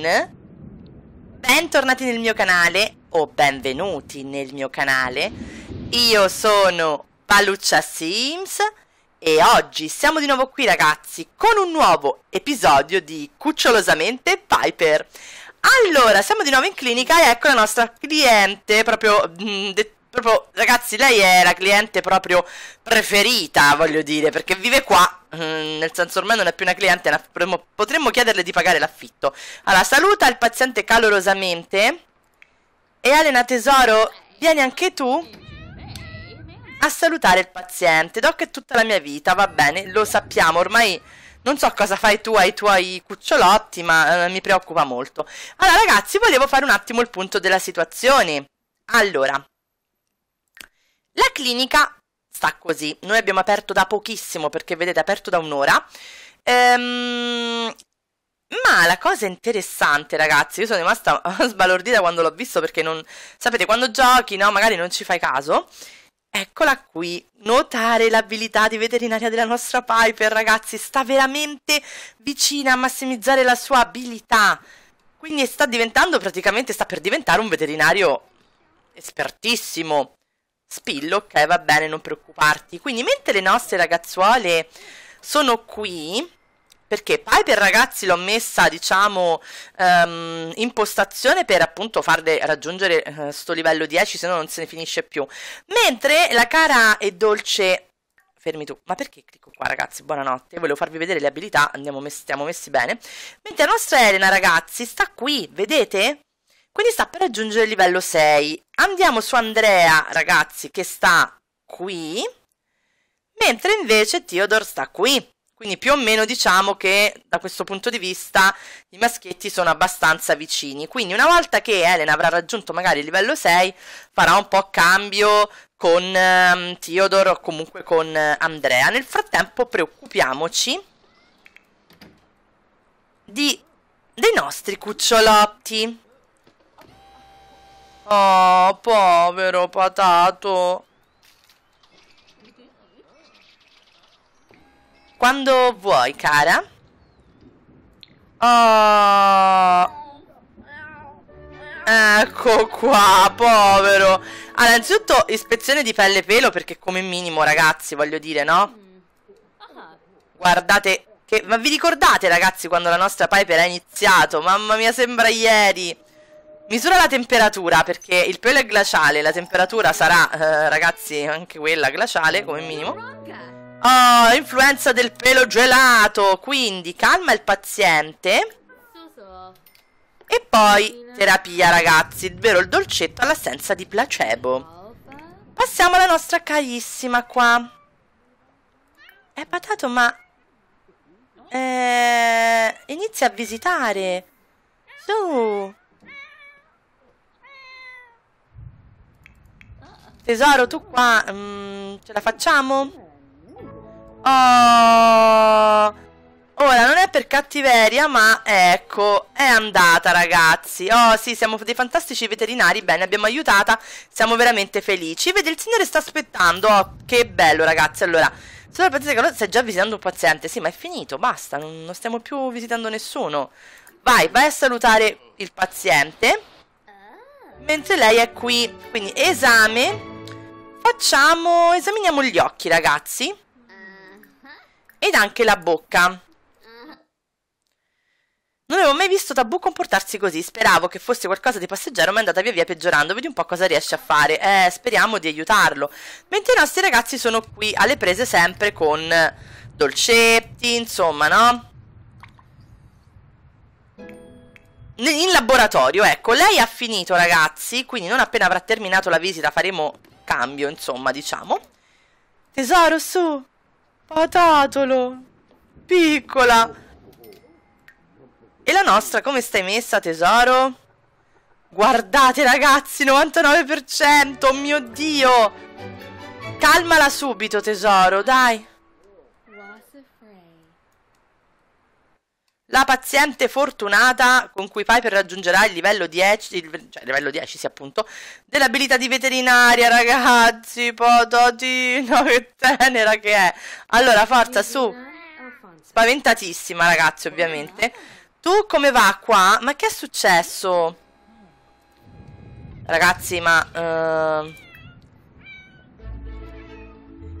Return. Bentornati nel mio canale, o benvenuti nel mio canale. Io sono Paluccia Sims e oggi siamo di nuovo qui ragazzi con un nuovo episodio di Cucciolosamente Piper. Allora, siamo di nuovo in clinica e ecco la nostra cliente, proprio mh, mm, Proprio, ragazzi, lei è la cliente proprio preferita, voglio dire, perché vive qua. Mm, nel senso, ormai non è più una cliente, potremmo, potremmo chiederle di pagare l'affitto. Allora, saluta il paziente calorosamente. E Elena, tesoro, vieni anche tu a salutare il paziente. Doc è tutta la mia vita, va bene, lo sappiamo, ormai non so cosa fai tu ai tuoi cucciolotti, ma eh, mi preoccupa molto. Allora ragazzi, volevo fare un attimo il punto della situazione. Allora, la clinica sta così, noi abbiamo aperto da pochissimo perché vedete è aperto da un'ora, ehm, ma la cosa interessante ragazzi, io sono rimasta sbalordita quando l'ho visto perché non, sapete quando giochi no magari non ci fai caso, Eccola qui, notare l'abilità di veterinaria della nostra Piper, ragazzi, sta veramente vicina a massimizzare la sua abilità. Quindi sta diventando praticamente, sta per diventare un veterinario espertissimo. Spillo, ok, va bene, non preoccuparti. Quindi mentre le nostre ragazzuole sono qui, perché Piper ragazzi l'ho messa diciamo um, in postazione per appunto farle raggiungere uh, livello 10 se no non se ne finisce più mentre la cara e dolce fermi tu ma perché clicco qua ragazzi buonanotte volevo farvi vedere le abilità Andiamo messi, stiamo messi bene mentre la nostra Elena ragazzi sta qui vedete quindi sta per raggiungere il livello 6. Andiamo su Andrea, ragazzi, che sta qui, mentre invece Theodore sta qui. Quindi più o meno diciamo che da questo punto di vista i maschietti sono abbastanza vicini. Quindi una volta che Elena avrà raggiunto magari il livello 6 farà un po' cambio con um, Theodore o comunque con eh, Andrea. Nel frattempo preoccupiamoci di, dei nostri cucciolotti. Oh, povero patato. Quando vuoi, cara. Oh. Ecco qua, povero. Allora, innanzitutto ispezione di pelle e pelo perché come minimo, ragazzi, voglio dire, no? Guardate che... Ma vi ricordate, ragazzi, quando la nostra Piper ha iniziato? Mamma mia, sembra ieri. Misura la temperatura perché il pelo è glaciale, la temperatura sarà, eh, ragazzi, anche quella glaciale come minimo. Oh, influenza del pelo gelato, quindi calma il paziente. E poi terapia, ragazzi, vero il dolcetto all'assenza di placebo. Passiamo alla nostra carissima qua. È patato, ma... Eh, inizia a visitare. Su. Tesoro, tu qua mm, ce la facciamo? Oh, ora non è per cattiveria, ma ecco, è andata ragazzi. Oh sì, siamo dei fantastici veterinari, bene, abbiamo aiutata, siamo veramente felici. Vedi, il signore sta aspettando, oh, che bello ragazzi, allora... Solo pensate che allora stai già visitando un paziente, sì, ma è finito, basta, non, non stiamo più visitando nessuno. Vai, vai a salutare il paziente ah. mentre lei è qui. Quindi esame Facciamo, esaminiamo gli occhi ragazzi mm-hmm. ed anche la bocca. Mm-hmm. Non avevo mai visto Tabù comportarsi così, speravo che fosse qualcosa di passeggero ma è andata via via peggiorando, vedi un po' cosa riesce a fare, eh, speriamo di aiutarlo. Mentre i nostri ragazzi sono qui alle prese sempre con dolcetti, insomma, no? In laboratorio, ecco, lei ha finito ragazzi, quindi non appena avrà terminato la visita faremo cambio, insomma, diciamo. Tesoro, su! Patatolo! Piccola! E la nostra come stai messa, tesoro? Guardate, ragazzi, 99%! Oh mio Dio! Calmala subito, tesoro, dai! la paziente fortunata con cui Piper raggiungerà il livello 10, il, cioè il livello 10 sì appunto, dell'abilità di veterinaria ragazzi, potatino, che tenera che è. Allora forza su, spaventatissima ragazzi ovviamente. Tu come va qua? Ma che è successo? Ragazzi ma... Uh...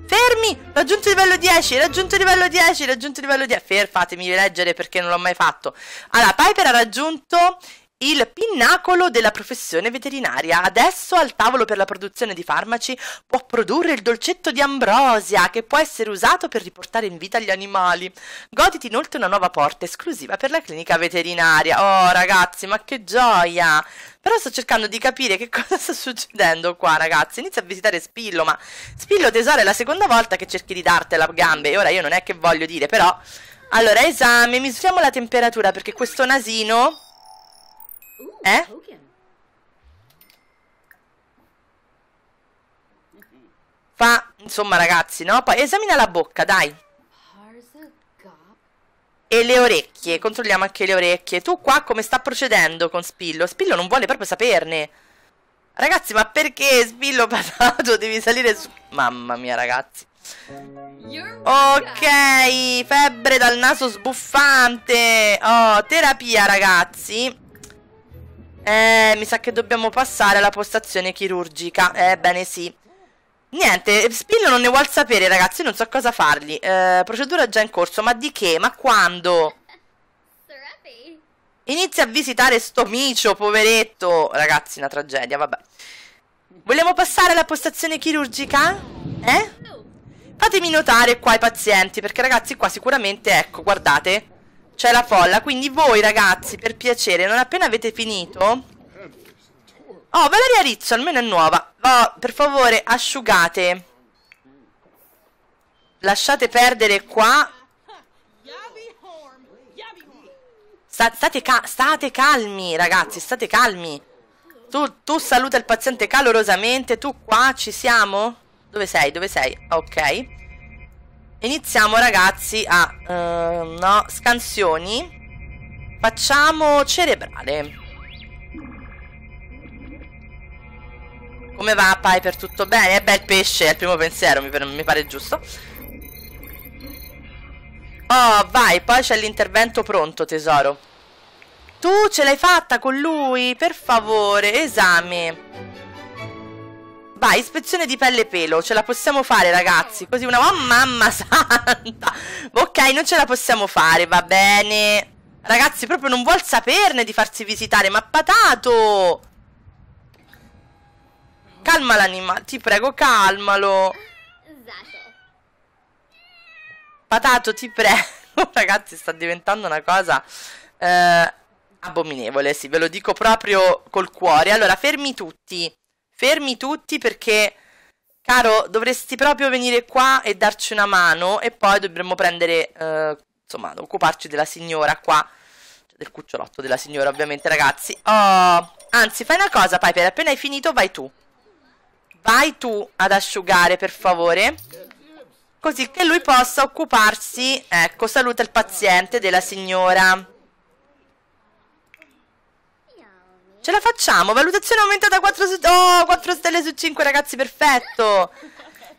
Fermi! Ho Raggiunto livello 10, Ho raggiunto livello 10, Ho raggiunto livello 10. Fermi, fatemi leggere perché non l'ho mai fatto. Allora, Piper ha raggiunto il pinnacolo della professione veterinaria. Adesso al tavolo per la produzione di farmaci può produrre il dolcetto di ambrosia che può essere usato per riportare in vita gli animali. Goditi inoltre una nuova porta esclusiva per la clinica veterinaria. Oh ragazzi, ma che gioia! Però sto cercando di capire che cosa sta succedendo qua, ragazzi. Inizia a visitare Spillo, ma Spillo tesoro è la seconda volta che cerchi di dartela a gambe. E ora io non è che voglio dire, però... Allora, esame, misuriamo la temperatura perché questo nasino eh? Fa, insomma ragazzi, no? Poi esamina la bocca, dai. E le orecchie, controlliamo anche le orecchie. Tu qua come sta procedendo con Spillo? Spillo non vuole proprio saperne. Ragazzi, ma perché Spillo patato devi salire su... Mamma mia, ragazzi. Ok, febbre dal naso sbuffante. Oh, terapia, ragazzi. Eh, mi sa che dobbiamo passare alla postazione chirurgica. Ebbene eh, sì. Niente, Spillo non ne vuol sapere, ragazzi, io non so cosa fargli. Eh, procedura già in corso, ma di che? Ma quando? Inizia a visitare sto micio, poveretto. Ragazzi, una tragedia, vabbè. Vogliamo passare alla postazione chirurgica? Eh? Fatemi notare qua i pazienti, perché ragazzi qua sicuramente, ecco, guardate, c'è la folla, quindi voi ragazzi, per piacere, non appena avete finito... Oh, Valeria Rizzo, almeno è nuova. Oh, per favore, asciugate. Lasciate perdere qua. Sta, state, ca state, calmi, ragazzi, state calmi. Tu, tu saluta il paziente calorosamente, tu qua, ci siamo? Dove sei? Dove sei? Ok. Iniziamo ragazzi a... Uh, no, scansioni. Facciamo cerebrale. Come va Piper? Tutto bene? È bel pesce, è il primo pensiero, mi, mi pare giusto. Oh, vai, poi c'è l'intervento pronto, tesoro. Tu ce l'hai fatta con lui? Per favore, esame Vai, ispezione di pelle e pelo. Ce la possiamo fare, ragazzi. Così una... Oh, mamma santa! Ok, non ce la possiamo fare, va bene. Ragazzi, proprio non vuol saperne di farsi visitare. Ma patato! Calma l'animale, ti prego, calmalo. Patato, ti prego. Ragazzi, sta diventando una cosa... Eh, abominevole, sì, ve lo dico proprio col cuore. Allora, fermi tutti fermi tutti perché, caro, dovresti proprio venire qua e darci una mano e poi dovremmo prendere, eh, insomma, occuparci della signora qua, cioè del cucciolotto della signora ovviamente ragazzi. Oh, anzi, fai una cosa Piper, appena hai finito vai tu. Vai tu ad asciugare per favore Così che lui possa occuparsi Ecco saluta il paziente della signora Ce la facciamo, valutazione aumentata 4 su... Oh, 4 stelle su 5 ragazzi, perfetto!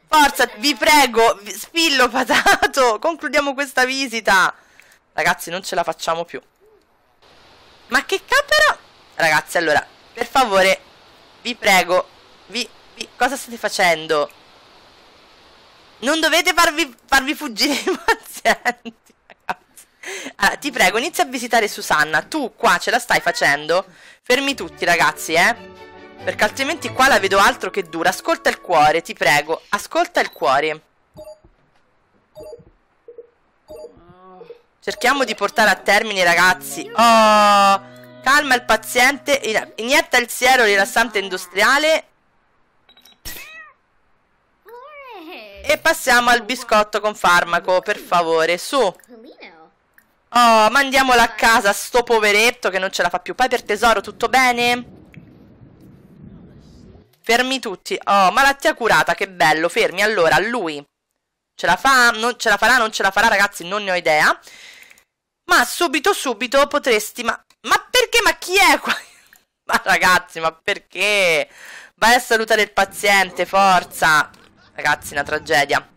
Forza, vi prego, spillo patato, concludiamo questa visita! Ragazzi, non ce la facciamo più. Ma che capero? Ragazzi, allora, per favore, vi prego, vi, vi... cosa state facendo? Non dovete farvi, farvi fuggire i pazienti. Allora, ah, ti prego, inizia a visitare Susanna. Tu qua ce la stai facendo? Fermi tutti, ragazzi, eh? Perché altrimenti qua la vedo altro che dura. Ascolta il cuore, ti prego. Ascolta il cuore. Cerchiamo di portare a termine, ragazzi. Oh! Calma il paziente. Inietta il siero rilassante industriale. E passiamo al biscotto con farmaco, per favore. Su. Oh, mandiamolo a casa, sto poveretto che non ce la fa più. Poi per tesoro, tutto bene? Fermi tutti. Oh, malattia curata, che bello. Fermi, allora, lui. Ce la fa? Non ce la farà? Non ce la farà, ragazzi, non ne ho idea. Ma subito, subito potresti... Ma, ma perché? Ma chi è qua? ma ragazzi, ma perché? Vai a salutare il paziente, forza. Ragazzi, una tragedia.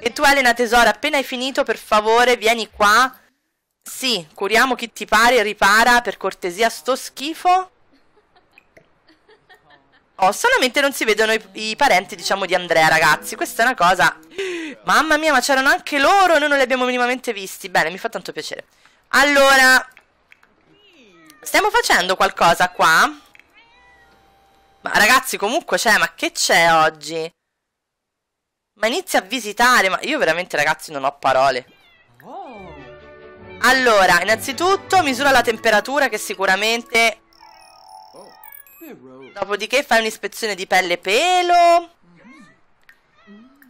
E tu Elena tesoro, appena hai finito per favore vieni qua. Sì, curiamo chi ti pare e ripara per cortesia sto schifo. Oh, solamente non si vedono i, i, parenti, diciamo, di Andrea, ragazzi. Questa è una cosa... Mamma mia, ma c'erano anche loro e noi non li abbiamo minimamente visti. Bene, mi fa tanto piacere. Allora... Stiamo facendo qualcosa qua? Ma ragazzi, comunque, c'è, ma che c'è oggi? Ma inizia a visitare, ma io veramente ragazzi non ho parole. Allora, innanzitutto misura la temperatura che sicuramente... Dopodiché fai un'ispezione di pelle e pelo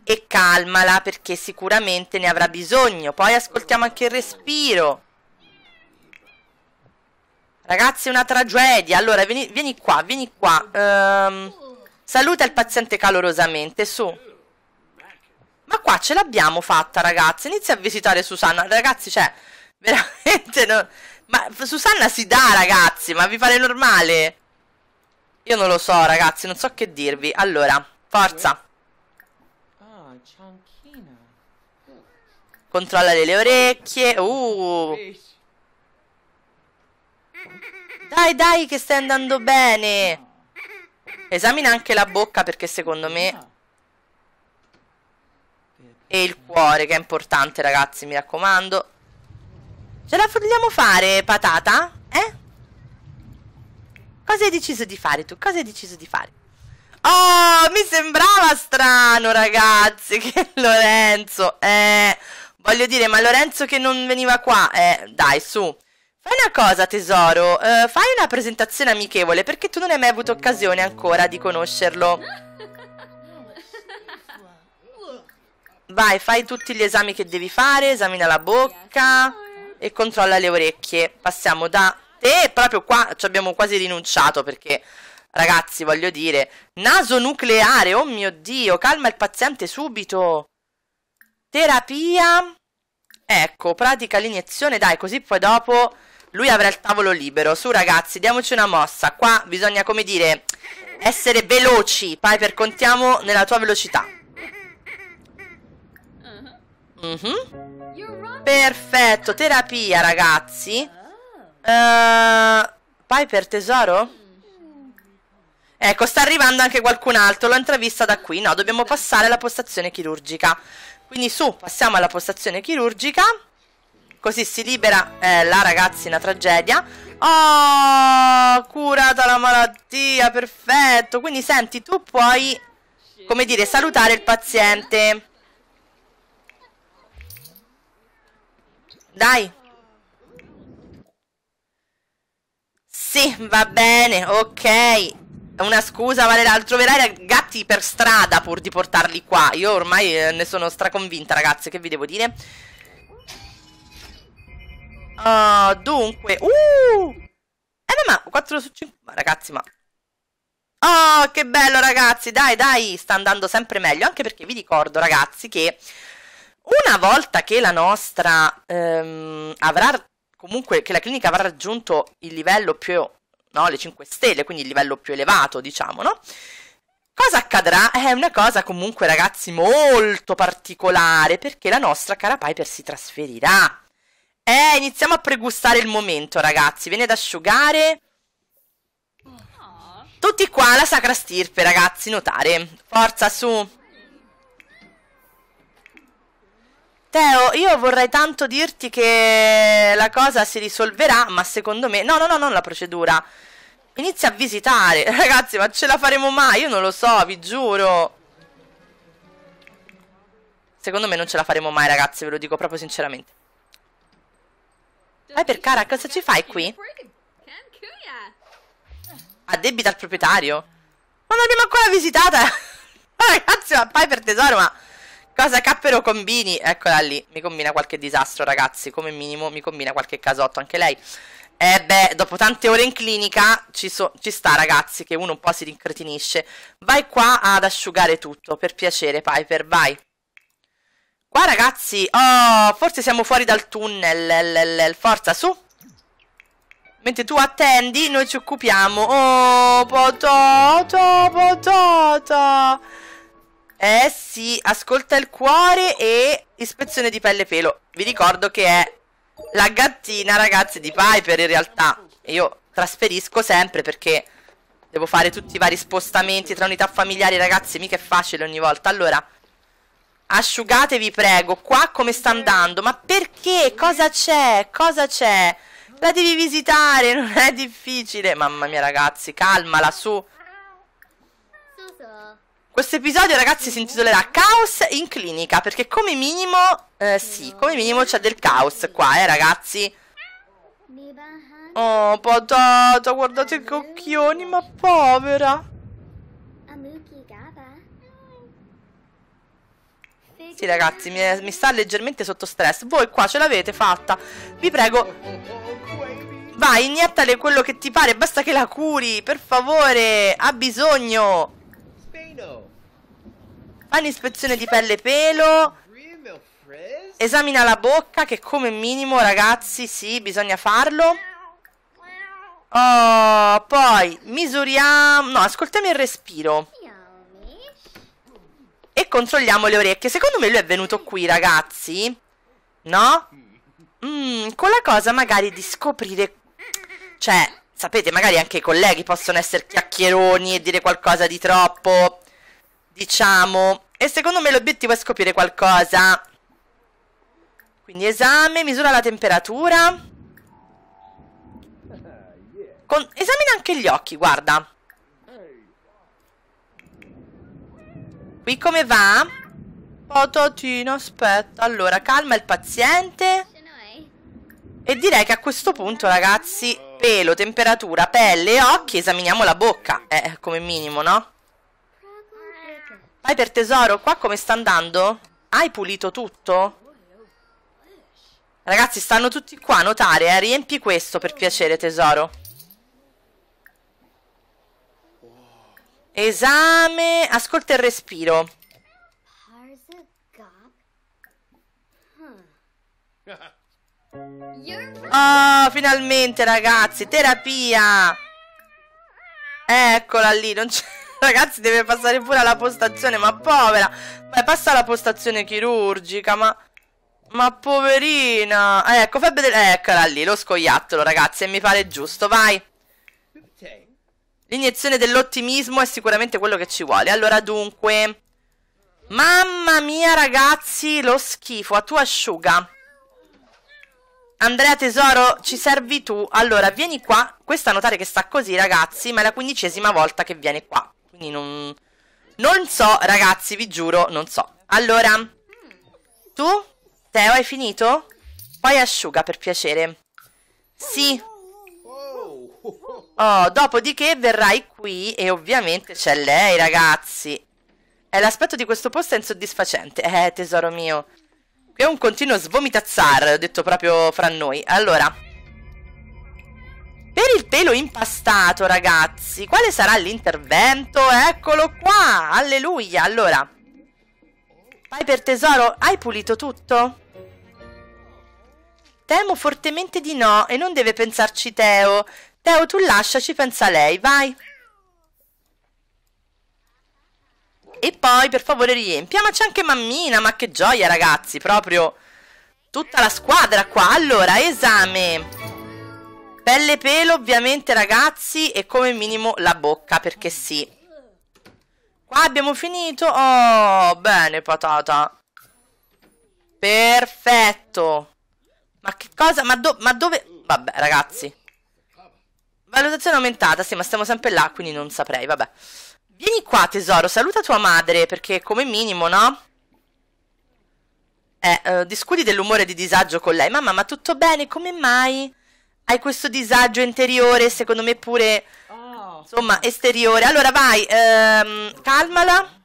e calmala perché sicuramente ne avrà bisogno. Poi ascoltiamo anche il respiro. Ragazzi, è una tragedia. Allora, vieni, vieni qua, vieni qua. Um, saluta il paziente calorosamente, su. Ma qua ce l'abbiamo fatta, ragazzi. Inizia a visitare Susanna. Ragazzi, cioè, veramente... No... Ma Susanna si dà, ragazzi, ma vi pare normale? Io non lo so, ragazzi, non so che dirvi. Allora, forza. Ah, Controlla le orecchie. Uh. Dai, dai, che stai andando bene. Ah. Esamina anche la bocca perché secondo me... Ah. E il cuore che è importante ragazzi mi raccomando Ce la vogliamo fare patata? Eh? Cosa hai deciso di fare tu? Cosa hai deciso di fare? Oh, mi sembrava strano, ragazzi, che Lorenzo, eh, voglio dire, ma Lorenzo che non veniva qua, eh, dai, su. Fai una cosa, tesoro, eh, fai una presentazione amichevole, perché tu non hai mai avuto occasione ancora di conoscerlo. Vai, fai tutti gli esami che devi fare, esamina la bocca e controlla le orecchie. Passiamo da te, proprio qua ci abbiamo quasi rinunciato perché, ragazzi, voglio dire, naso nucleare, oh mio Dio, calma il paziente subito. Terapia, ecco, pratica l'iniezione, dai, così poi dopo lui avrà il tavolo libero. Su ragazzi, diamoci una mossa, qua bisogna, come dire, essere veloci, Piper, contiamo nella tua velocità. Mm-hmm. Perfetto, terapia ragazzi. Uh, ah. Piper eh, tesoro? Ecco, sta arrivando anche qualcun altro, l'ho intravista da qui. No, dobbiamo passare alla postazione chirurgica. Quindi su, passiamo alla postazione chirurgica. Così si libera eh, la una tragedia. Oh, curata la malattia, perfetto. Quindi senti, tu puoi, come dire, salutare il paziente. Dai. Sì, va bene, ok. Una scusa, vale la... Troverai gatti per strada pur di portarli qua. Io ormai eh, ne sono straconvinta, ragazze, che vi devo dire? Uh, dunque... Uh! Eh ma 4 su 5... Ma ragazzi, ma... Oh, che bello, ragazzi! Dai, dai! Sta andando sempre meglio, anche perché vi ricordo, ragazzi, che... Una volta che la nostra ehm, avrà comunque che la clinica avrà raggiunto il livello più no, le 5 stelle, quindi il livello più elevato, diciamo, no? Cosa accadrà? È una cosa comunque, ragazzi, molto particolare, perché la nostra cara Piper si trasferirà. Eh, iniziamo a pregustare il momento, ragazzi. Viene ad asciugare. Ah. Tutti qua la sacra stirpe, ragazzi, notare. Forza, su. Teo, io vorrei tanto dirti che la cosa si risolverà, ma secondo me... No, no, no, non la procedura. Inizia a visitare. Ragazzi, ma ce la faremo mai? Io non lo so, vi giuro. Secondo me non ce la faremo mai, ragazzi, ve lo dico proprio sinceramente. Vai per cara, cosa ci fai qui? A ah, debita al proprietario. Ma non l'abbiamo ancora visitata! ragazzi, ma vai per tesoro, ma... Cosa cappero combini? Eccola lì, mi combina qualche disastro ragazzi, come minimo mi combina qualche casotto anche lei. E eh, beh, dopo tante ore in clinica ci, so, ci, sta ragazzi che uno un po' si rincretinisce. Vai qua ad asciugare tutto, per piacere Piper, vai. Qua ragazzi, oh, forse siamo fuori dal tunnel, l, l, l, forza su. Mentre tu attendi, noi ci occupiamo. Oh, potato, potato eh sì, ascolta il cuore e ispezione di pelle e pelo. Vi ricordo che è la gattina, ragazzi, di Piper in realtà. Io trasferisco sempre perché devo fare tutti i vari spostamenti tra unità familiari, ragazzi, mica è facile ogni volta. Allora, asciugatevi prego, qua come sta andando? Ma perché? Cosa c'è? Cosa c'è? La devi visitare, non è difficile. Mamma mia, ragazzi, calmala, su. Questo episodio, ragazzi, si intitolerà Caos in clinica, perché come minimo, eh, sì, come minimo c'è del caos qua, eh, ragazzi. Oh, patata, guardate che occhioni, ma povera. Sì, ragazzi, mi, mi sta leggermente sotto stress. Voi qua ce l'avete fatta. Vi prego... Vai, iniettale quello che ti pare, basta che la curi, per favore, ha bisogno. Fai un'ispezione di pelle e pelo. Esamina la bocca che come minimo ragazzi sì bisogna farlo. Oh, poi misuriamo... No, ascoltiamo il respiro. E controlliamo le orecchie. Secondo me lui è venuto qui ragazzi. No? Mm, con la cosa magari di scoprire... Cioè, sapete, magari anche i colleghi possono essere chiacchieroni e dire qualcosa di troppo diciamo. E secondo me l'obiettivo è scoprire qualcosa. Quindi esame, misura la temperatura. Con... Esamina anche gli occhi, guarda. Qui come va? Patatina, aspetta. Allora, calma il paziente. E direi che a questo punto, ragazzi, pelo, temperatura, pelle, occhi, esaminiamo la bocca. Eh, come minimo, no? Piper tesoro, qua come sta andando? Hai pulito tutto? Ragazzi, stanno tutti qua, notare, eh? Riempi questo per piacere, tesoro. Esame, ascolta il respiro. Oh, finalmente ragazzi, terapia! Eccola lì, non c'è... Ragazzi, deve passare pure alla postazione, ma povera. Beh, passa alla postazione chirurgica, ma... Ma poverina. Eh, ecco, fai vedere... Eccola lì, lo scoiattolo, ragazzi, e mi pare giusto, vai. L'iniezione dell'ottimismo è sicuramente quello che ci vuole. Allora, dunque... Mamma mia, ragazzi, lo schifo. A tua asciuga. Andrea tesoro, ci servi tu. Allora, vieni qua. Questa notare che sta così, ragazzi, ma è la quindicesima volta che viene qua. Quindi non... Non so, ragazzi, vi giuro, non so. Allora, tu? Teo, hai finito? Poi asciuga, per piacere. Sì. Oh, dopodiché verrai qui e ovviamente c'è lei, ragazzi. E l'aspetto di questo posto è insoddisfacente. Eh, tesoro mio. Qui è un continuo svomitazzar, ho detto proprio fra noi. Allora... Per il pelo impastato, ragazzi, quale sarà l'intervento? Eccolo qua, alleluia. Allora, Piper tesoro, hai pulito tutto? Temo fortemente di no e non deve pensarci Teo. Teo, tu lasciaci, pensa lei, vai. E poi, per favore, Ma c'è anche mammina, ma che gioia, ragazzi, proprio tutta la squadra qua. Allora, esame. Pelle e pelo ovviamente ragazzi e come minimo la bocca perché sì. Qua abbiamo finito. Oh, bene patata. Perfetto. Ma che cosa? Ma, do ma dove? Vabbè ragazzi. Valutazione aumentata, sì ma stiamo sempre là quindi non saprei, vabbè. Vieni qua tesoro, saluta tua madre perché come minimo no? Eh, eh discuti dell'umore di disagio con lei. Mamma, ma tutto bene? Come mai? hai questo disagio interiore, secondo me pure, oh. insomma, esteriore. Allora vai, ehm, calmala.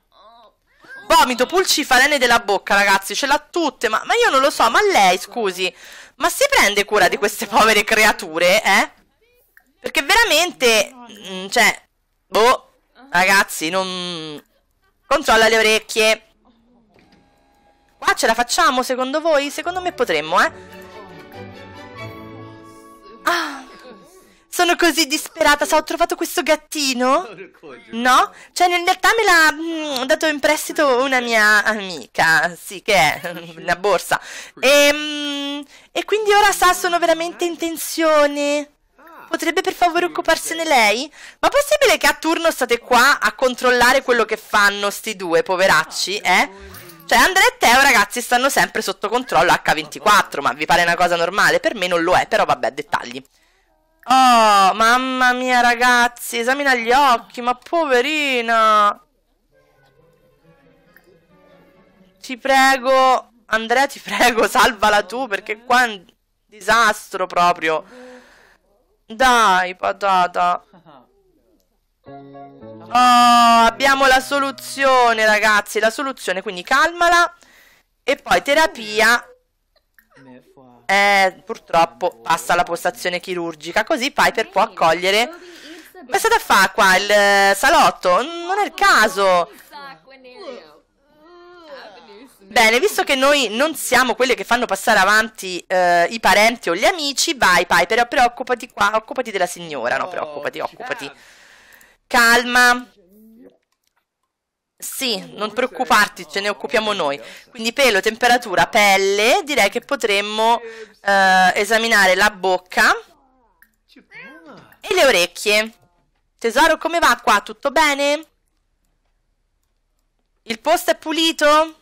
Vomito, pulci, falene della bocca, ragazzi, ce l'ha tutte, ma, ma io non lo so, ma lei, scusi, ma si prende cura di queste povere creature, eh? Perché veramente, mm, cioè, boh, ragazzi, non... Controlla le orecchie. Qua ce la facciamo, secondo voi? Secondo me potremmo, eh? Ah, sono così disperata, se ho trovato questo gattino? No? Cioè, in realtà me l'ha mm, dato in prestito una mia amica, sì, che è una borsa. E, ehm, e quindi ora sa, sono veramente in tensione. Potrebbe per favore occuparsene lei? Ma possibile che a turno state qua a controllare quello che fanno sti due, poveracci, eh? Cioè Andrea e Teo ragazzi stanno sempre sotto controllo H24, ma vi pare una cosa normale? Per me non lo è, però vabbè, dettagli. Oh, mamma mia ragazzi, esamina gli occhi, ma poverina. Ti prego, Andrea ti prego, salvala tu perché qua è un disastro proprio. Dai, patata. Oh, abbiamo la soluzione, ragazzi. La soluzione, quindi calmala. E poi terapia. Eh, purtroppo passa alla postazione chirurgica. Così Piper può accogliere. Ma è stato a fare qua il eh, salotto? Non è il caso. Bene, visto che noi non siamo quelle che fanno passare avanti eh, i parenti o gli amici, vai Piper, preoccupati qua, occupati della signora, no, preoccupati, occupati calma. Sì, non preoccuparti, ce ne occupiamo noi. Quindi pelo, temperatura, pelle, direi che potremmo eh, esaminare la bocca e le orecchie. Tesoro, come va qua? Tutto bene? Il posto è pulito?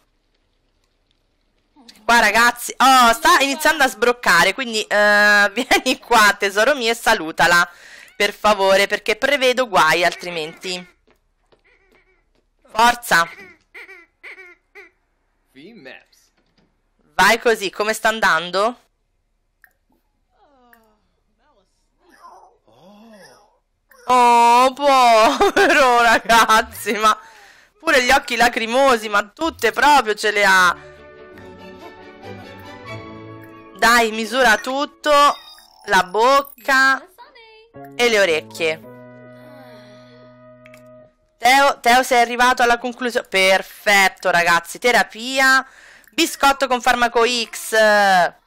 Qua ragazzi, oh, sta iniziando a sbroccare, quindi eh, vieni qua tesoro mio e salutala per favore, perché prevedo guai altrimenti. Forza! Vai così, come sta andando? Oh, oh povero ragazzi, ma pure gli occhi lacrimosi, ma tutte proprio ce le ha. Dai, misura tutto, la bocca e le orecchie. Teo, Teo sei arrivato alla conclusione. Perfetto, ragazzi. Terapia. Biscotto con farmaco X. Uh.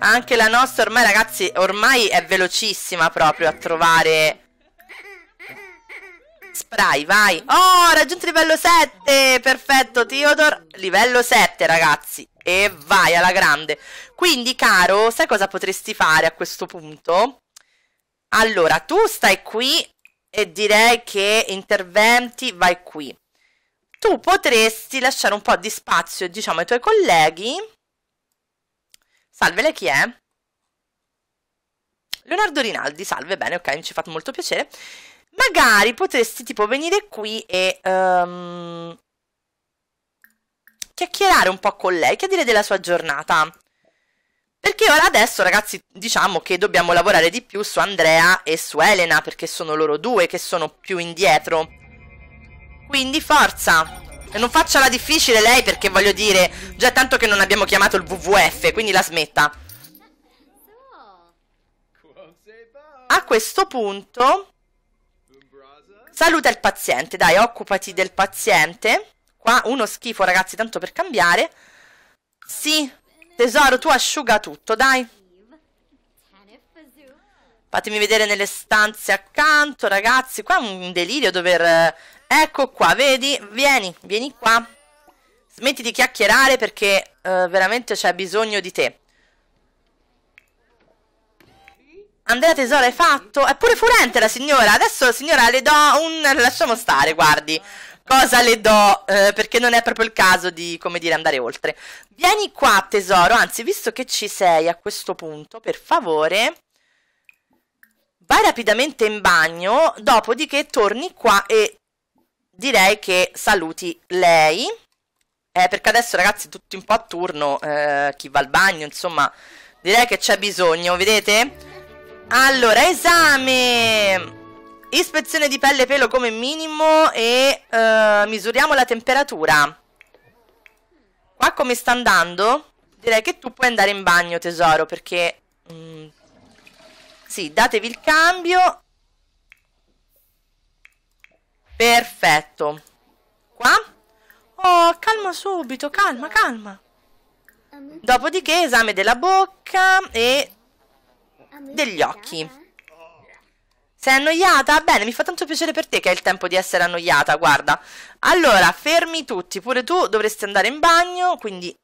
Anche la nostra ormai, ragazzi, ormai è velocissima proprio a trovare... Spray, vai. Oh, raggiunto livello 7. Perfetto, Theodore. Livello 7, ragazzi e vai alla grande. Quindi, caro, sai cosa potresti fare a questo punto? Allora, tu stai qui e direi che interventi vai qui. Tu potresti lasciare un po' di spazio, diciamo, ai tuoi colleghi. Salve, lei chi è? Leonardo Rinaldi, salve, bene, ok, mi ci ha fatto molto piacere. Magari potresti tipo venire qui e... Um, chiacchierare un po' con lei, che dire della sua giornata. Perché ora adesso, ragazzi, diciamo che dobbiamo lavorare di più su Andrea e su Elena, perché sono loro due che sono più indietro. Quindi forza! E non faccia la difficile lei perché voglio dire, già tanto che non abbiamo chiamato il WWF, quindi la smetta. A questo punto Saluta il paziente, dai, occupati del paziente. Qua uno schifo, ragazzi, tanto per cambiare. Sì, tesoro, tu asciuga tutto, dai. Fatemi vedere nelle stanze accanto, ragazzi. Qua è un delirio dover... Eh, ecco qua, vedi? Vieni, vieni qua. Smetti di chiacchierare perché uh, veramente c'è bisogno di te. Andrea tesoro hai fatto? È pure furente la signora Adesso signora le do un... Lasciamo stare, guardi cosa le do, eh, perché non è proprio il caso di, come dire, andare oltre. Vieni qua, tesoro, anzi, visto che ci sei a questo punto, per favore, vai rapidamente in bagno, dopodiché torni qua e direi che saluti lei. Eh, perché adesso, ragazzi, tutti un po' a turno, eh, chi va al bagno, insomma, direi che c'è bisogno, vedete? Allora, esame... Ispezione di pelle e pelo come minimo e uh, misuriamo la temperatura. Qua come sta andando? Direi che tu puoi andare in bagno tesoro perché... Mm, sì, datevi il cambio. Perfetto. Qua? Oh, calma subito, calma, calma. Dopodiché esame della bocca e degli occhi. Eh? Sei annoiata? Bene, mi fa tanto piacere per te che hai il tempo di essere annoiata, guarda. Allora, fermi tutti, pure tu dovresti andare in bagno, quindi...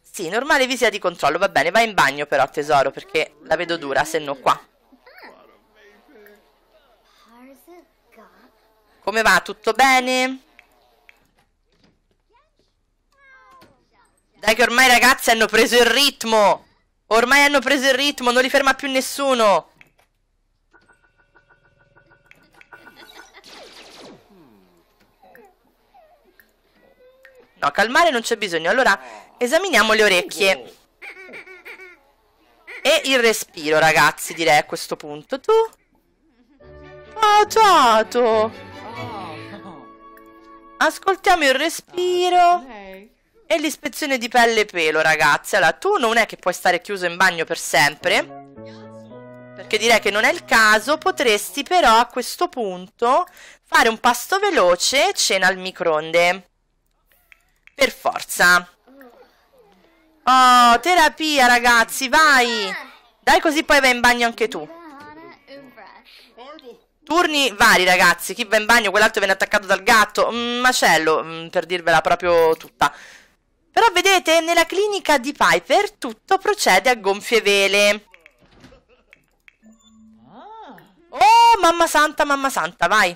Sì, normale visita di controllo, va bene, vai in bagno però, tesoro, perché la vedo dura, se no qua. Come va? Tutto bene? Dai che ormai ragazzi hanno preso il ritmo! Ormai hanno preso il ritmo, non li ferma più nessuno! No, calmare non c'è bisogno. Allora, esaminiamo le orecchie. E il respiro, ragazzi, direi a questo punto. Tu? Patato! Ascoltiamo il respiro e l'ispezione di pelle e pelo, ragazzi. Allora, tu non è che puoi stare chiuso in bagno per sempre. Perché direi che non è il caso. Potresti però a questo punto fare un pasto veloce e cena al microonde. Per forza. Oh, terapia ragazzi, vai. Dai così poi vai in bagno anche tu. Turni vari ragazzi, chi va in bagno, quell'altro viene attaccato dal gatto, un mm, macello, mm, per dirvela proprio tutta. Però vedete, nella clinica di Piper tutto procede a gonfie vele. Ah. Oh, mamma santa, mamma santa, vai.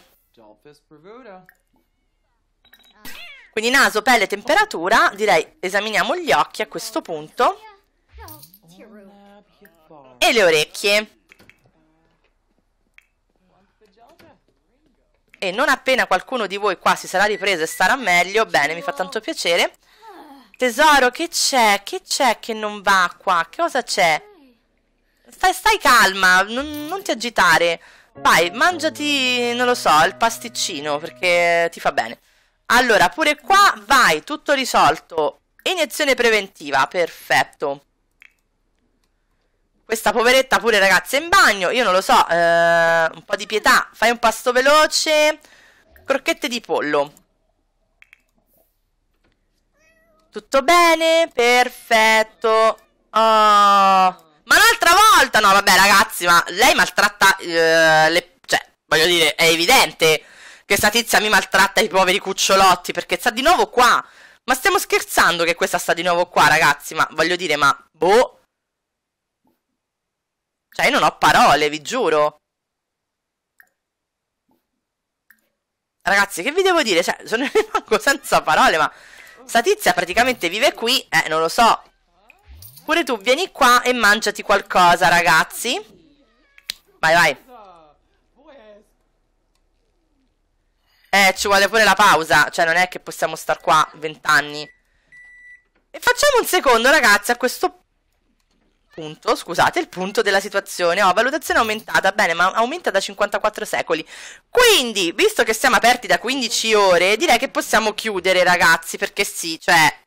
Quindi naso, pelle, temperatura, direi esaminiamo gli occhi a questo punto e le orecchie. E non appena qualcuno di voi qua si sarà ripreso e starà meglio, bene, mi fa tanto piacere. Tesoro, che c'è? Che c'è che non va qua? Che cosa c'è? Stai, stai, calma, non, non ti agitare. Vai, mangiati, non lo so, il pasticcino, perché ti fa bene. Allora, pure qua vai, tutto risolto. Iniezione preventiva, perfetto. Questa poveretta pure ragazza è in bagno, io non lo so, eh, un po' di pietà. Fai un pasto veloce, crocchette di pollo. Tutto bene, perfetto. Oh. Ma un'altra volta, no vabbè ragazzi, ma lei maltratta eh, le... Cioè, voglio dire, è evidente che sta tizia mi maltratta i poveri cucciolotti perché sta di nuovo qua. Ma stiamo scherzando che questa sta di nuovo qua, ragazzi, ma voglio dire, ma boh. Cioè, io non ho parole, vi giuro. Ragazzi, che vi devo dire? Cioè, sono rimango senza parole, ma sta tizia praticamente vive qui, eh, non lo so. Pure tu vieni qua e mangiati qualcosa, ragazzi. Vai, vai. Eh, ci vuole pure la pausa. Cioè, non è che possiamo star qua vent'anni. E facciamo un secondo, ragazzi, a questo punto, scusate, il punto della situazione. Ho oh, valutazione aumentata, bene, ma aumenta da 54 secoli. Quindi, visto che siamo aperti da 15 ore, direi che possiamo chiudere, ragazzi, perché sì, cioè...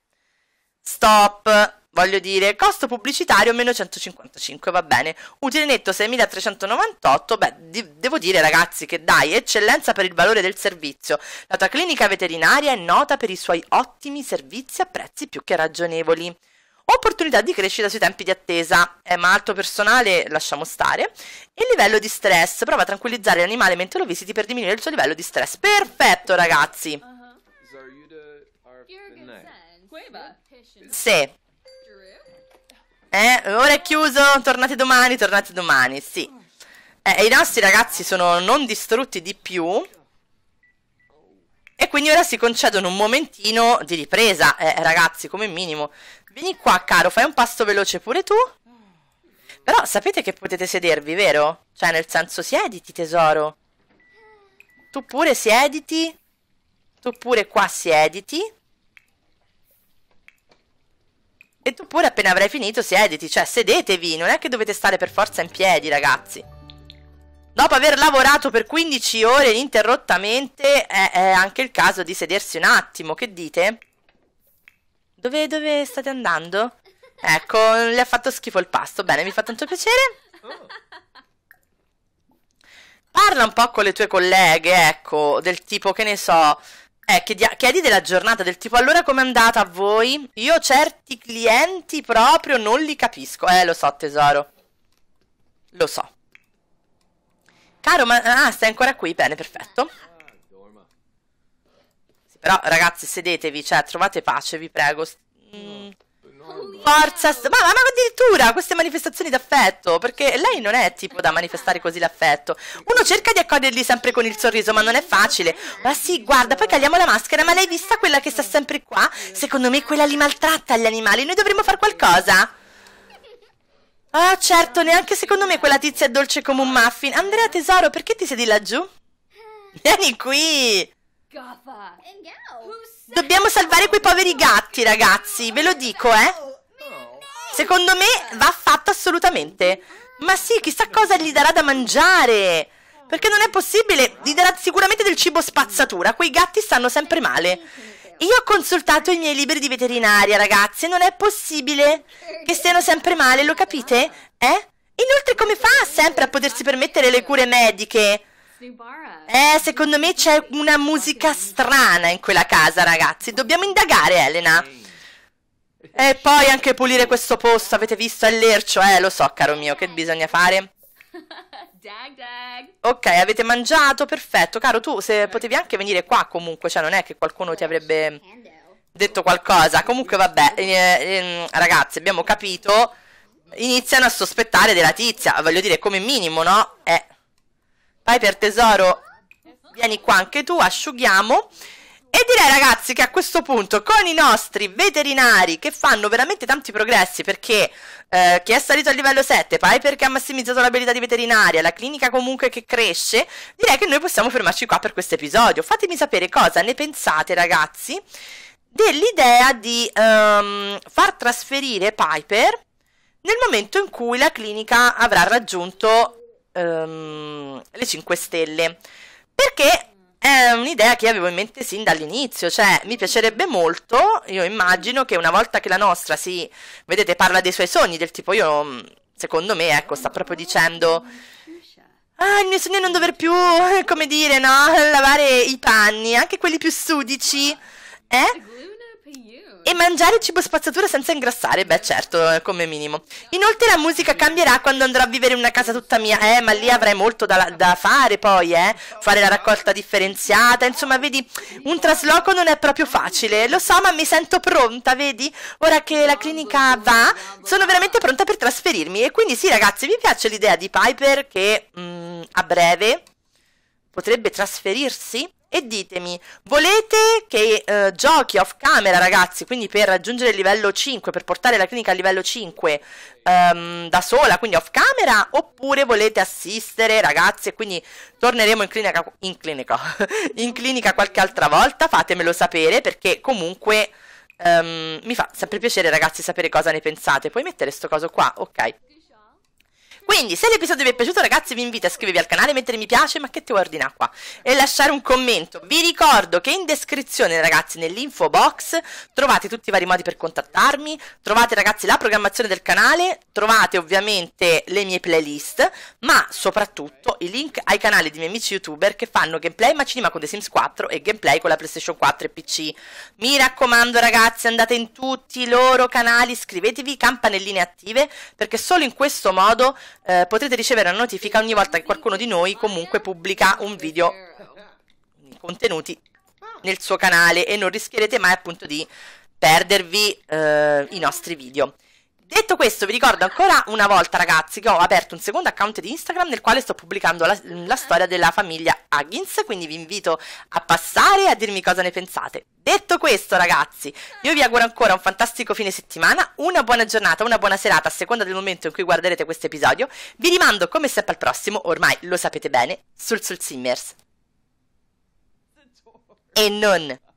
Stop voglio dire, costo pubblicitario meno 155, va bene, utile netto 6.398, beh, di- devo dire ragazzi che dai, eccellenza per il valore del servizio, la tua clinica veterinaria è nota per i suoi ottimi servizi a prezzi più che ragionevoli. Opportunità di crescita sui tempi di attesa, eh, ma alto personale lasciamo stare. E livello di stress, prova a tranquillizzare l'animale mentre lo visiti per diminuire il suo livello di stress. Perfetto ragazzi! Uh-huh. Zaryuda, Se eh, ora è chiuso, tornate domani, tornate domani, sì. Eh, i nostri ragazzi sono non distrutti di più. E quindi ora si concedono un momentino di ripresa, eh, ragazzi, come minimo. Vieni qua, caro, fai un pasto veloce pure tu. Però sapete che potete sedervi, vero? Cioè, nel senso, siediti, tesoro. Tu pure siediti. Tu pure qua siediti. E tu pure appena avrai finito siediti, cioè sedetevi, non è che dovete stare per forza in piedi ragazzi. Dopo aver lavorato per 15 ore ininterrottamente è, è anche il caso di sedersi un attimo, che dite? Dove, dove state andando? Ecco, le ha fatto schifo il pasto, bene, mi fa tanto piacere. Parla un po' con le tue colleghe, ecco, del tipo che ne so, eh, chiedi, chiedi della giornata, del tipo allora com'è andata a voi? Io certi clienti proprio non li capisco. Eh, lo so tesoro. Lo so. Caro, ma... Ah, stai ancora qui? Bene, perfetto. però ragazzi, sedetevi, cioè, trovate pace, vi prego forza. Ma, ma, addirittura queste manifestazioni d'affetto, perché lei non è tipo da manifestare così l'affetto. Uno cerca di accoglierli sempre con il sorriso, ma non è facile. Ma sì, guarda, poi caliamo la maschera, ma l'hai vista quella che sta sempre qua? Secondo me quella li maltratta gli animali, noi dovremmo fare qualcosa. Ah, certo, neanche secondo me quella tizia è dolce come un muffin. Andrea, tesoro, perché ti siedi laggiù? Vieni qui! Dobbiamo salvare quei poveri gatti, ragazzi, ve lo dico, eh! Secondo me va fatto assolutamente. Ma sì, chissà cosa gli darà da mangiare. Perché non è possibile, gli darà sicuramente del cibo spazzatura, quei gatti stanno sempre male. Io ho consultato i miei libri di veterinaria, ragazzi, non è possibile che stiano sempre male, lo capite? Eh? Inoltre come fa sempre a potersi permettere le cure mediche? Eh, secondo me c'è una musica strana in quella casa, ragazzi. Dobbiamo indagare, Elena. E poi anche pulire questo posto, avete visto? È lercio, eh, lo so, caro mio, che bisogna fare? Ok, avete mangiato, perfetto. Caro, tu se potevi anche venire qua comunque, cioè non è che qualcuno ti avrebbe detto qualcosa. Comunque vabbè, eh, eh, ragazzi, abbiamo capito. Iniziano a sospettare della tizia, voglio dire come minimo, no? Eh. Vai per tesoro, vieni qua anche tu, asciughiamo. E direi ragazzi che a questo punto con i nostri veterinari che fanno veramente tanti progressi perché eh, chi è salito al livello 7, Piper che ha massimizzato l'abilità di veterinaria, la clinica comunque che cresce, direi che noi possiamo fermarci qua per questo episodio. Fatemi sapere cosa ne pensate ragazzi dell'idea di um, far trasferire Piper nel momento in cui la clinica avrà raggiunto um, le 5 stelle. Perché è un'idea che avevo in mente sin dall'inizio, cioè mi piacerebbe molto, io immagino che una volta che la nostra si, vedete, parla dei suoi sogni, del tipo io, mm, secondo me, ecco, sta proprio dicendo... Ah, il mio sogno è non dover più, come dire, no, lavare i panni, anche quelli più sudici. Eh? E mangiare cibo spazzatura senza ingrassare, beh certo, come minimo. Inoltre la musica cambierà quando andrò a vivere in una casa tutta mia, eh, ma lì avrai molto da, da fare poi, eh. Fare la raccolta differenziata, insomma, vedi, un trasloco non è proprio facile, lo so, ma mi sento pronta, vedi? Ora che la clinica va, sono veramente pronta per trasferirmi. E quindi sì, ragazzi, mi piace l'idea di Piper che mh, mm, a breve potrebbe trasferirsi e ditemi, volete che eh, giochi off camera ragazzi, quindi per raggiungere il livello 5, per portare la clinica al livello 5 ehm, da sola, quindi off camera, oppure volete assistere ragazzi e quindi torneremo in clinica, in clinica, in clinica qualche altra volta, fatemelo sapere perché comunque ehm, mi fa sempre piacere ragazzi sapere cosa ne pensate, puoi mettere sto coso qua, ok. Quindi, se l'episodio vi è piaciuto, ragazzi, vi invito a iscrivervi al canale, mettere mi piace, ma che ti guardi in acqua, e lasciare un commento. Vi ricordo che in descrizione, ragazzi, nell'info box trovate tutti i vari modi per contattarmi, trovate, ragazzi, la programmazione del canale, trovate ovviamente le mie playlist, ma soprattutto i link ai canali dei miei amici youtuber che fanno gameplay ma cinema con The Sims 4 e gameplay con la PlayStation 4 e PC. Mi raccomando, ragazzi, andate in tutti i loro canali, iscrivetevi, campanelline attive, perché solo in questo modo eh, potrete ricevere una notifica ogni volta che qualcuno di noi comunque pubblica un video contenuti nel suo canale e non rischierete mai appunto di perdervi eh, i nostri video. Detto questo, vi ricordo ancora una volta, ragazzi, che ho aperto un secondo account di Instagram nel quale sto pubblicando la, la storia della famiglia Huggins, quindi vi invito a passare e a dirmi cosa ne pensate. Detto questo, ragazzi, io vi auguro ancora un fantastico fine settimana, una buona giornata, una buona serata a seconda del momento in cui guarderete questo episodio. Vi rimando come sempre al prossimo, ormai lo sapete bene, sul Soul Simmers. E non